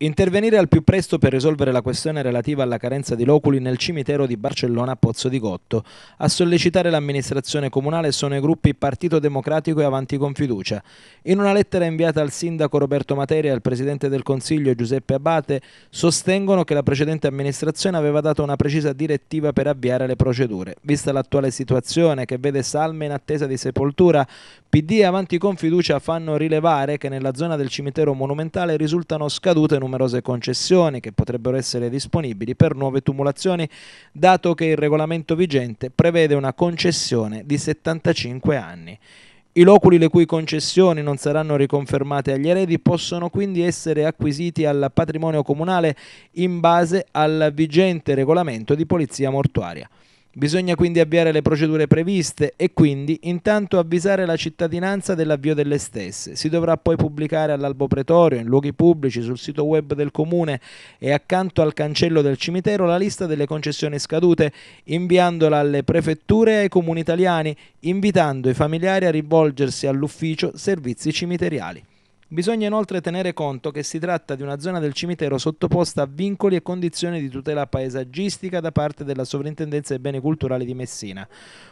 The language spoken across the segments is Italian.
Intervenire al più presto per risolvere la questione relativa alla carenza di loculi nel cimitero di Barcellona a Pozzo di Gotto. A sollecitare l'amministrazione comunale sono i gruppi Partito Democratico e Avanti con Fiducia. In una lettera inviata al sindaco Roberto Materia e al presidente del Consiglio Giuseppe Abate sostengono che la precedente amministrazione aveva dato una precisa direttiva per avviare le procedure. Vista l'attuale situazione che vede salme in attesa di sepoltura, PD e Avanti con Fiducia fanno rilevare che nella zona del cimitero monumentale risultano scadute numerose numerose concessioni che potrebbero essere disponibili per nuove tumulazioni, dato che il regolamento vigente prevede una concessione di 75 anni. I loculi le cui concessioni non saranno riconfermate agli eredi possono quindi essere acquisiti al patrimonio comunale in base al vigente regolamento di polizia mortuaria. Bisogna quindi avviare le procedure previste e quindi intanto avvisare la cittadinanza dell'avvio delle stesse. Si dovrà poi pubblicare all'albo pretorio, in luoghi pubblici, sul sito web del comune e accanto al cancello del cimitero la lista delle concessioni scadute, inviandola alle prefetture e ai comuni italiani, invitando i familiari a rivolgersi all'ufficio servizi cimiteriali. Bisogna inoltre tenere conto che si tratta di una zona del cimitero sottoposta a vincoli e condizioni di tutela paesaggistica da parte della Sovrintendenza dei Beni Culturali di Messina.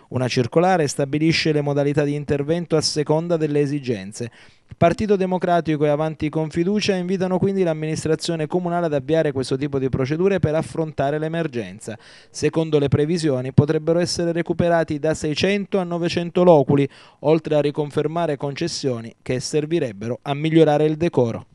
Una circolare stabilisce le modalità di intervento a seconda delle esigenze Partito Democratico e Avanti con Fiducia invitano quindi l'amministrazione comunale ad avviare questo tipo di procedure per affrontare l'emergenza. Secondo le previsioni potrebbero essere recuperati da 600 a 900 loculi, oltre a riconfermare concessioni che servirebbero a migliorare il decoro.